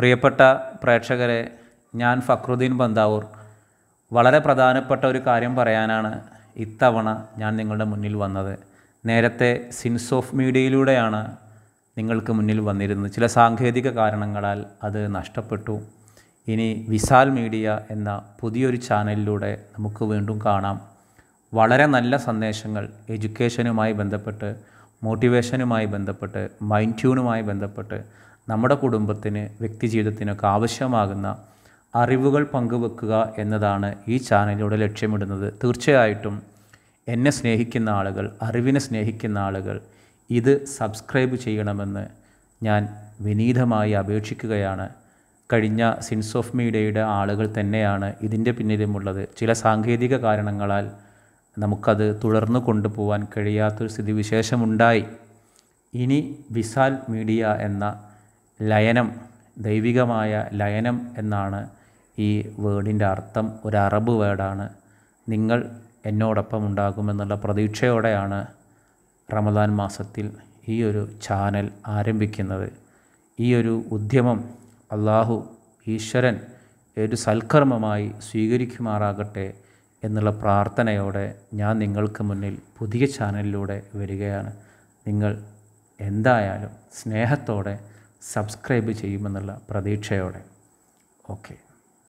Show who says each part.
Speaker 1: പ്രിയപ്പെട്ട പ്രേക്ഷകരെ ഞാൻ ഫക്രുദ്ദീൻ ബന്താവൂർ വളരെ പ്രധാനപ്പെട്ട ഒരു കാര്യം പറയാനാണ് ഇത്തവണ ഞാൻ നിങ്ങളുടെ മുന്നിൽ വന്നത് നേരത്തെ സിൻസ് ഓഫ് മീഡിയയിലൂടെയാണ് നിങ്ങൾക്ക് മുന്നിൽ വന്നിരുന്നത് ചില സാങ്കേതിക കാരണങ്ങളാൽ അത് നഷ്ടപ്പെട്ടു ഇനി വിശാൽ മീഡിയ എന്ന പുതിയൊരു ചാനലിലൂടെ നമുക്ക് വീണ്ടും കാണാം വളരെ നല്ല സന്ദേശങ്ങൾ എഡ്യൂക്കേഷനുമായി ബന്ധപ്പെട്ട് മോട്ടിവേഷനുമായി ബന്ധപ്പെട്ട് മൈൻഡ് ട്യൂണുമായി ബന്ധപ്പെട്ട് നമ്മുടെ കുടുംബത്തിന് ജീവിതത്തിനൊക്കെ ആവശ്യമാകുന്ന അറിവുകൾ പങ്കുവെക്കുക എന്നതാണ് ഈ ചാനലിലൂടെ ലക്ഷ്യമിടുന്നത് തീർച്ചയായിട്ടും എന്നെ സ്നേഹിക്കുന്ന ആളുകൾ അറിവിനെ സ്നേഹിക്കുന്ന ആളുകൾ ഇത് സബ്സ്ക്രൈബ് ചെയ്യണമെന്ന് ഞാൻ വിനീതമായി അപേക്ഷിക്കുകയാണ് കഴിഞ്ഞ സിൻസ് ഓഫ് മീഡിയയുടെ ആളുകൾ തന്നെയാണ് ഇതിൻ്റെ പിന്നിലുമുള്ളത് ചില സാങ്കേതിക കാരണങ്ങളാൽ നമുക്കത് തുടർന്നു കൊണ്ടുപോകാൻ കഴിയാത്തൊരു സ്ഥിതിവിശേഷമുണ്ടായി ഇനി വിസാൽ മീഡിയ എന്ന ലയനം ദൈവികമായ ലയനം എന്നാണ് ഈ വേർഡിൻ്റെ അർത്ഥം ഒരു അറബ് വേർഡാണ് നിങ്ങൾ എന്നോടൊപ്പം ഉണ്ടാകുമെന്നുള്ള പ്രതീക്ഷയോടെയാണ് റമദാൻ മാസത്തിൽ ഈ ഒരു ചാനൽ ആരംഭിക്കുന്നത് ഈ ഒരു ഉദ്യമം അള്ളാഹു ഈശ്വരൻ ഒരു സൽക്കർമ്മമായി സ്വീകരിക്കുമാറാകട്ടെ എന്നുള്ള പ്രാർത്ഥനയോടെ ഞാൻ നിങ്ങൾക്ക് മുന്നിൽ പുതിയ ചാനലിലൂടെ വരികയാണ് നിങ്ങൾ എന്തായാലും സ്നേഹത്തോടെ സബ്സ്ക്രൈബ് ചെയ്യുമെന്നുള്ള പ്രതീക്ഷയോടെ ഓക്കെ